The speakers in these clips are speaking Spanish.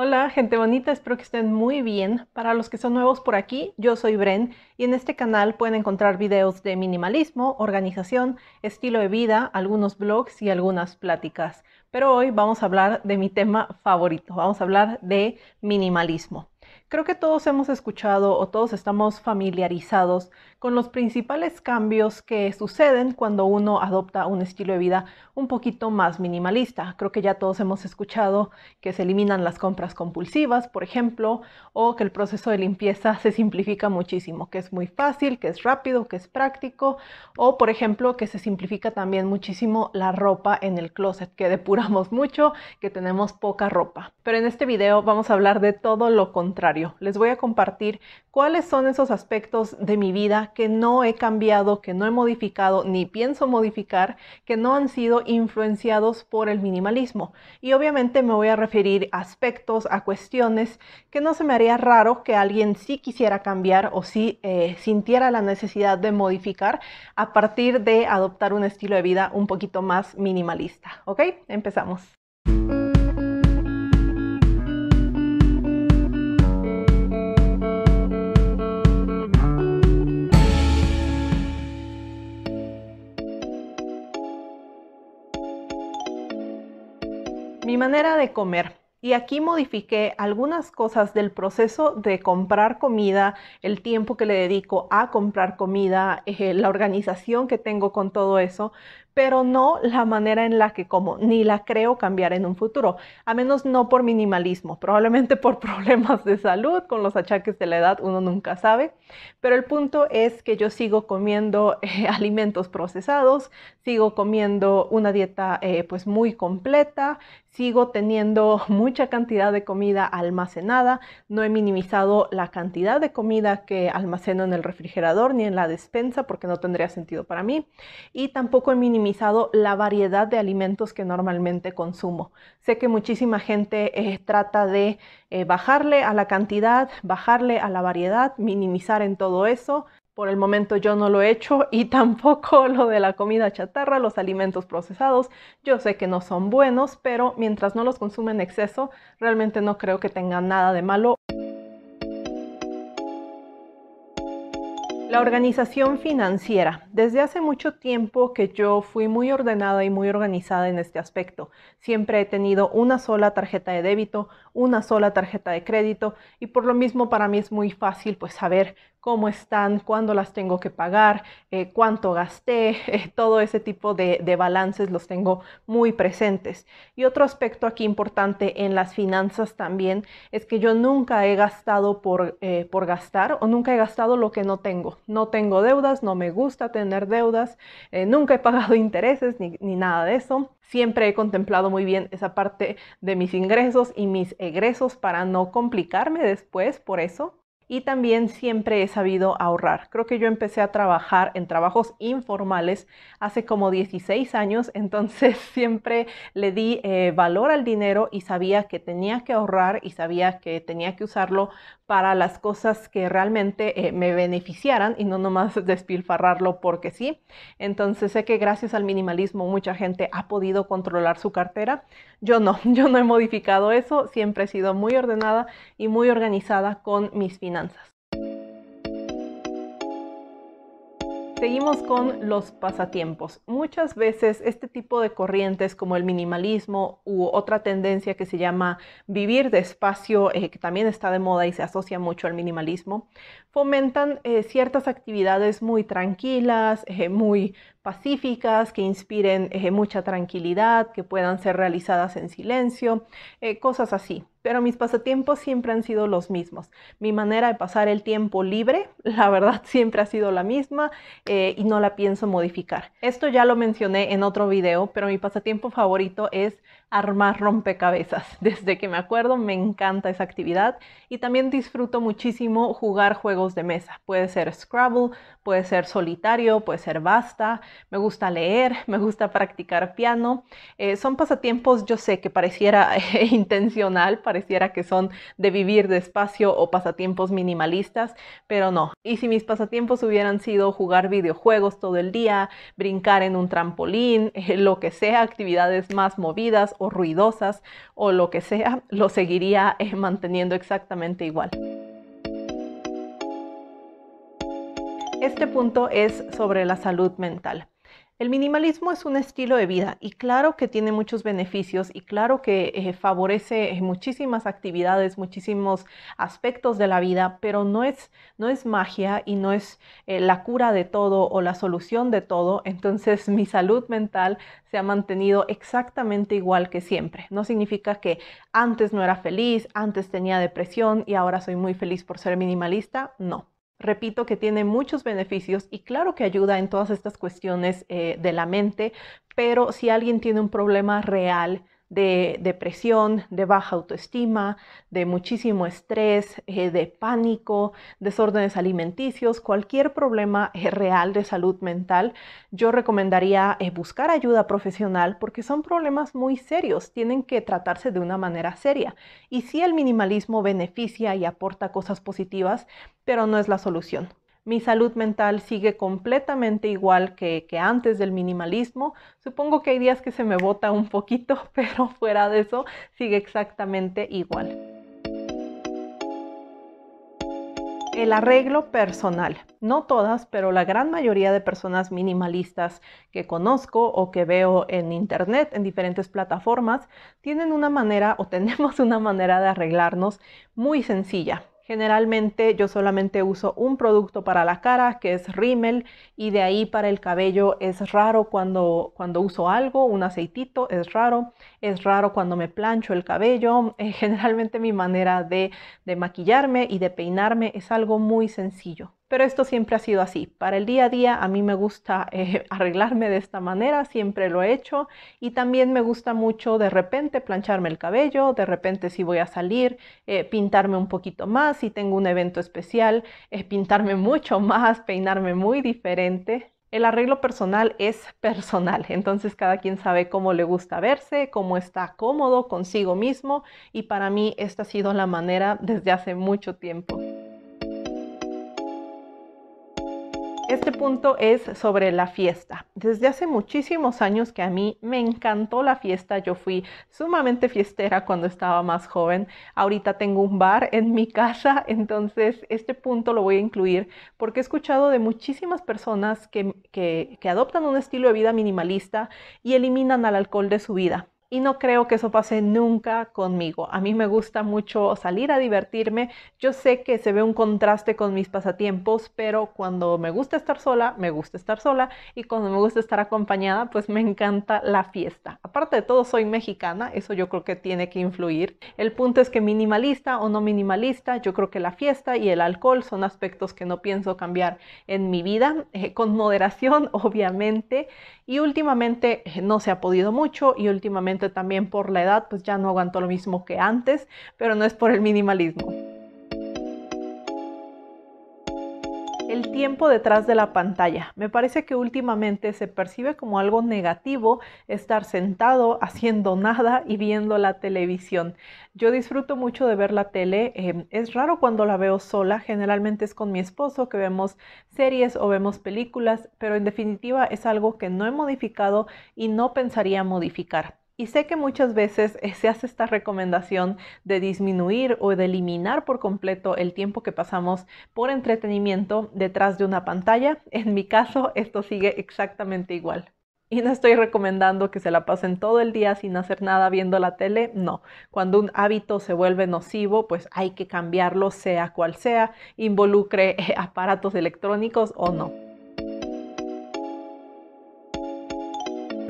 Hola gente bonita, espero que estén muy bien. Para los que son nuevos por aquí, yo soy Bren y en este canal pueden encontrar videos de minimalismo, organización, estilo de vida, algunos blogs y algunas pláticas. Pero hoy vamos a hablar de mi tema favorito, vamos a hablar de minimalismo. Creo que todos hemos escuchado o todos estamos familiarizados con los principales cambios que suceden cuando uno adopta un estilo de vida un poquito más minimalista. Creo que ya todos hemos escuchado que se eliminan las compras compulsivas, por ejemplo, o que el proceso de limpieza se simplifica muchísimo, que es muy fácil, que es rápido, que es práctico, o por ejemplo, que se simplifica también muchísimo la ropa en el closet, que depuramos mucho, que tenemos poca ropa. Pero en este video vamos a hablar de todo lo contrario. Les voy a compartir cuáles son esos aspectos de mi vida que no he cambiado, que no he modificado, ni pienso modificar, que no han sido influenciados por el minimalismo. Y obviamente me voy a referir a aspectos, a cuestiones que no se me haría raro que alguien sí quisiera cambiar o sí eh, sintiera la necesidad de modificar a partir de adoptar un estilo de vida un poquito más minimalista. ¿Ok? Empezamos. mi manera de comer. Y aquí modifiqué algunas cosas del proceso de comprar comida, el tiempo que le dedico a comprar comida, eh, la organización que tengo con todo eso, pero no la manera en la que como, ni la creo cambiar en un futuro, a menos no por minimalismo, probablemente por problemas de salud, con los achaques de la edad uno nunca sabe, pero el punto es que yo sigo comiendo eh, alimentos procesados, sigo comiendo una dieta eh, pues muy completa, sigo teniendo mucha cantidad de comida almacenada, no he minimizado la cantidad de comida que almaceno en el refrigerador ni en la despensa porque no tendría sentido para mí y tampoco he minimizado la variedad de alimentos que normalmente consumo. Sé que muchísima gente eh, trata de eh, bajarle a la cantidad, bajarle a la variedad, minimizar en todo eso. Por el momento yo no lo he hecho y tampoco lo de la comida chatarra, los alimentos procesados. Yo sé que no son buenos, pero mientras no los consumen en exceso, realmente no creo que tengan nada de malo. La organización financiera. Desde hace mucho tiempo que yo fui muy ordenada y muy organizada en este aspecto. Siempre he tenido una sola tarjeta de débito, una sola tarjeta de crédito y por lo mismo para mí es muy fácil pues saber cómo están, cuándo las tengo que pagar, eh, cuánto gasté, eh, todo ese tipo de, balances los tengo muy presentes. Y otro aspecto aquí importante en las finanzas también es que yo nunca he gastado por, eh, por gastar o nunca he gastado lo que no tengo. No tengo deudas, no me gusta tener deudas, nunca he pagado intereses ni, ni nada de eso. Siempre he contemplado muy bien esa parte de mis ingresos y mis egresos para no complicarme después por eso y también siempre he sabido ahorrar. Creo que yo empecé a trabajar en trabajos informales hace como 16 años, entonces siempre le di eh, valor al dinero y sabía que tenía que ahorrar y sabía que tenía que usarlo para las cosas que realmente eh, me beneficiaran y no nomás despilfarrarlo porque sí. Entonces sé que gracias al minimalismo mucha gente ha podido controlar su cartera. Yo no, yo no he modificado eso, siempre he sido muy ordenada y muy organizada con mis finanzas. Seguimos con los pasatiempos. Muchas veces este tipo de corrientes como el minimalismo u otra tendencia que se llama vivir despacio, eh, que también está de moda y se asocia mucho al minimalismo, fomentan eh, ciertas actividades muy tranquilas, eh, muy pacíficas, que inspiren mucha tranquilidad, que puedan ser realizadas en silencio, cosas así pero mis pasatiempos siempre han sido los mismos. Mi manera de pasar el tiempo libre, la verdad, siempre ha sido la misma eh, y no la pienso modificar. Esto ya lo mencioné en otro video, pero mi pasatiempo favorito es armar rompecabezas. Desde que me acuerdo me encanta esa actividad y también disfruto muchísimo jugar juegos de mesa. Puede ser Scrabble, puede ser solitario, puede ser basta. Me gusta leer, me gusta practicar piano. Eh, son pasatiempos, yo sé que pareciera intencional, pareciera que son de vivir despacio o pasatiempos minimalistas, pero no. Y si mis pasatiempos hubieran sido jugar videojuegos todo el día, brincar en un trampolín, lo que sea, actividades más movidas o ruidosas o lo que sea, lo seguiría eh, manteniendo exactamente igual. Este punto es sobre la salud mental. El minimalismo es un estilo de vida y claro que tiene muchos beneficios y claro que eh, favorece eh, muchísimas actividades, muchísimos aspectos de la vida, pero no es, no es magia y no es eh, la cura de todo o la solución de todo. Entonces mi salud mental se ha mantenido exactamente igual que siempre. No significa que antes no era feliz, antes tenía depresión y ahora soy muy feliz por ser minimalista. No, repito que tiene muchos beneficios y claro que ayuda en todas estas cuestiones eh, de la mente, pero si alguien tiene un problema real de depresión, de baja autoestima, de muchísimo estrés, eh, de pánico, desórdenes alimenticios, cualquier problema eh, real de salud mental, yo recomendaría eh, buscar ayuda profesional porque son problemas muy serios, tienen que tratarse de una manera seria. Y sí el minimalismo beneficia y aporta cosas positivas, pero no es la solución mi salud mental sigue completamente igual que, antes del minimalismo. Supongo que hay días que se me bota un poquito, pero fuera de eso sigue exactamente igual. El arreglo personal. No todas, pero la gran mayoría de personas minimalistas que conozco o que veo en internet, en diferentes plataformas, tienen una manera o tenemos una manera de arreglarnos muy sencilla Generalmente yo solamente uso un producto para la cara, que es rímel, y de ahí para el cabello es raro cuando, cuando uso algo, un aceitito, es raro, es raro cuando me plancho el cabello. generalmente mi manera de, de maquillarme y de peinarme es algo muy sencillo pero esto siempre ha sido así. Para el día a día a mí me gusta eh, arreglarme de esta manera, siempre lo he hecho y también me gusta mucho de repente plancharme el cabello, de repente si voy a salir, eh, pintarme un poquito más, si tengo un evento especial, eh, pintarme mucho más, peinarme muy diferente. El arreglo personal es personal, entonces cada quien sabe cómo le gusta verse, cómo está cómodo consigo mismo y para mí esta ha sido la manera desde hace mucho tiempo. este punto es sobre la fiesta. Desde hace muchísimos años que a mí me encantó la fiesta, yo fui sumamente fiestera cuando estaba más joven. Ahorita tengo un bar en mi casa, entonces este punto lo voy a incluir porque he escuchado de muchísimas personas que, adoptan un estilo de vida minimalista y eliminan al alcohol de su vida y no creo que eso pase nunca conmigo. A mí me gusta mucho salir a divertirme. Yo sé que se ve un contraste con mis pasatiempos, pero cuando me gusta estar sola, me gusta estar sola y cuando me gusta estar acompañada, pues me encanta la fiesta. Aparte de todo, soy mexicana, eso yo creo que tiene que influir. El punto es que minimalista o no minimalista, yo creo que la fiesta y el alcohol son aspectos que no pienso cambiar en mi vida, eh, con moderación, obviamente. Y últimamente eh, no se ha podido mucho y últimamente también por la edad, pues ya no aguanto lo mismo que antes, pero no es por el minimalismo. El tiempo detrás de la pantalla. Me parece que últimamente se percibe como algo negativo estar sentado haciendo nada y viendo la televisión. Yo disfruto mucho de ver la tele. Em, es raro cuando la veo sola. Generalmente es con mi esposo que vemos series o vemos películas, pero en definitiva es algo que no he modificado y no pensaría modificar. Y sé que muchas veces eh, se hace esta recomendación de disminuir o de eliminar por completo el tiempo que pasamos por entretenimiento detrás de una pantalla. En mi caso, esto sigue exactamente igual. Y no estoy recomendando que se la pasen todo el día sin hacer nada viendo la tele, no. Cuando un hábito se vuelve nocivo, pues hay que cambiarlo sea cual sea, involucre eh, aparatos electrónicos o no.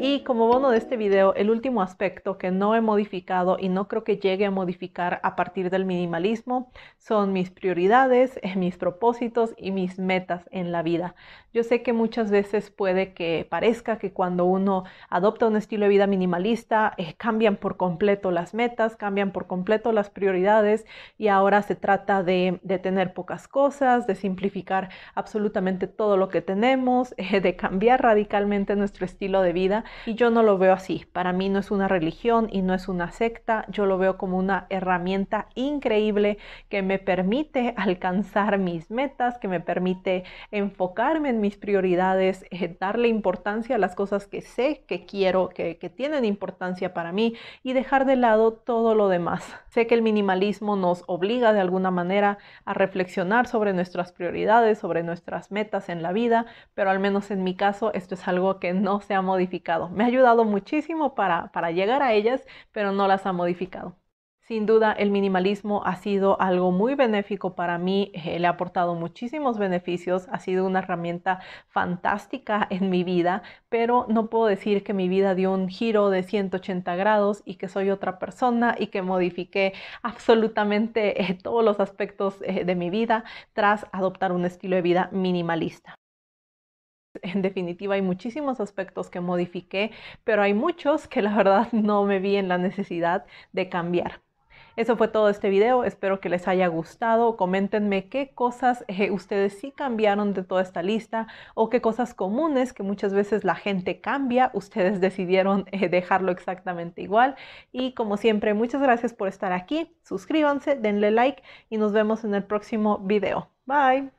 Y como bono de este video, el último aspecto que no he modificado y no creo que llegue a modificar a partir del minimalismo son mis prioridades, mis propósitos y mis metas en la vida. Yo sé que muchas veces puede que parezca que cuando uno adopta un estilo de vida minimalista, eh, cambian por completo las metas, cambian por completo las prioridades y ahora se trata de, tener pocas cosas, de simplificar absolutamente todo lo que tenemos, eh, de cambiar radicalmente nuestro estilo de vida y yo no lo veo así. Para mí no es una religión y no es una secta, yo lo veo como una herramienta increíble que me permite alcanzar mis metas, que me permite enfocarme en mis prioridades, eh, darle importancia a las cosas que sé que quiero, que tienen importancia para mí y dejar de lado todo lo demás. Sé que el minimalismo nos obliga de alguna manera a reflexionar sobre nuestras prioridades, sobre nuestras metas en la vida, pero al menos en mi caso esto es algo que no se ha modificado me ha ayudado muchísimo para, para llegar a ellas, pero no las ha modificado. Sin duda, el minimalismo ha sido algo muy benéfico para mí, eh, le ha aportado muchísimos beneficios, ha sido una herramienta fantástica en mi vida, pero no puedo decir que mi vida dio un giro de 180 grados y que soy otra persona y que modifique absolutamente eh, todos los aspectos eh, de mi vida tras adoptar un estilo de vida minimalista. en definitiva hay muchísimos aspectos que modifiqué, pero hay muchos que la verdad no me vi en la necesidad de cambiar. Eso fue todo este video, espero que les haya gustado. Coméntenme qué cosas eh, ustedes sí cambiaron de toda esta lista o qué cosas comunes que muchas veces la gente cambia, ustedes decidieron eh, dejarlo exactamente igual. Y como siempre, muchas gracias por estar aquí. Suscríbanse, denle like y nos vemos en el próximo video. Bye.